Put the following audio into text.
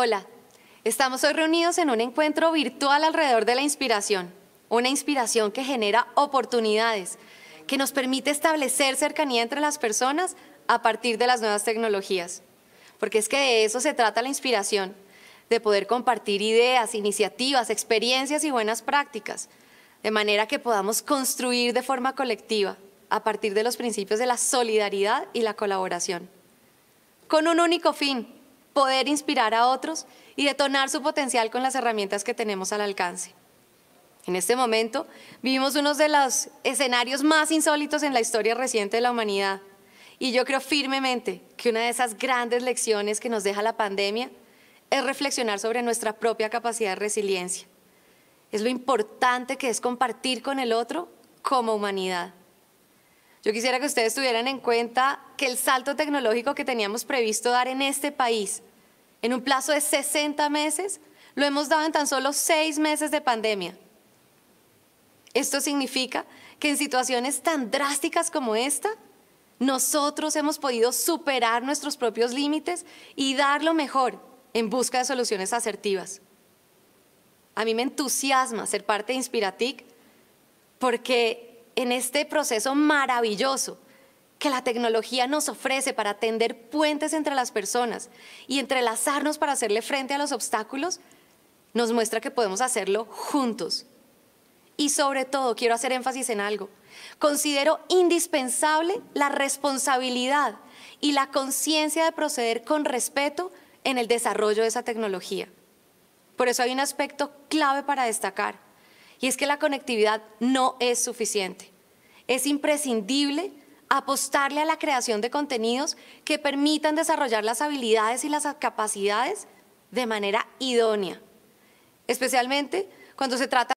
Hola, estamos hoy reunidos en un encuentro virtual alrededor de la inspiración, una inspiración que genera oportunidades, que nos permite establecer cercanía entre las personas a partir de las nuevas tecnologías. Porque es que de eso se trata la inspiración, de poder compartir ideas, iniciativas, experiencias y buenas prácticas, de manera que podamos construir de forma colectiva a partir de los principios de la solidaridad y la colaboración. Con un único fin, poder inspirar a otros y detonar su potencial con las herramientas que tenemos al alcance. En este momento vivimos uno de los escenarios más insólitos en la historia reciente de la humanidad y yo creo firmemente que una de esas grandes lecciones que nos deja la pandemia es reflexionar sobre nuestra propia capacidad de resiliencia. Es lo importante que es compartir con el otro como humanidad. Yo quisiera que ustedes tuvieran en cuenta que el salto tecnológico que teníamos previsto dar en este país en un plazo de 60 meses, lo hemos dado en tan solo seis meses de pandemia. Esto significa que en situaciones tan drásticas como esta, nosotros hemos podido superar nuestros propios límites y dar lo mejor en busca de soluciones asertivas. A mí me entusiasma ser parte de Inspiratic porque en este proceso maravilloso que la tecnología nos ofrece para tender puentes entre las personas y entrelazarnos para hacerle frente a los obstáculos, nos muestra que podemos hacerlo juntos. Y sobre todo, quiero hacer énfasis en algo. Considero indispensable la responsabilidad y la conciencia de proceder con respeto en el desarrollo de esa tecnología. Por eso hay un aspecto clave para destacar, y es que la conectividad no es suficiente. Es imprescindible apostarle a la creación de contenidos que permitan desarrollar las habilidades y las capacidades de manera idónea, especialmente cuando se trata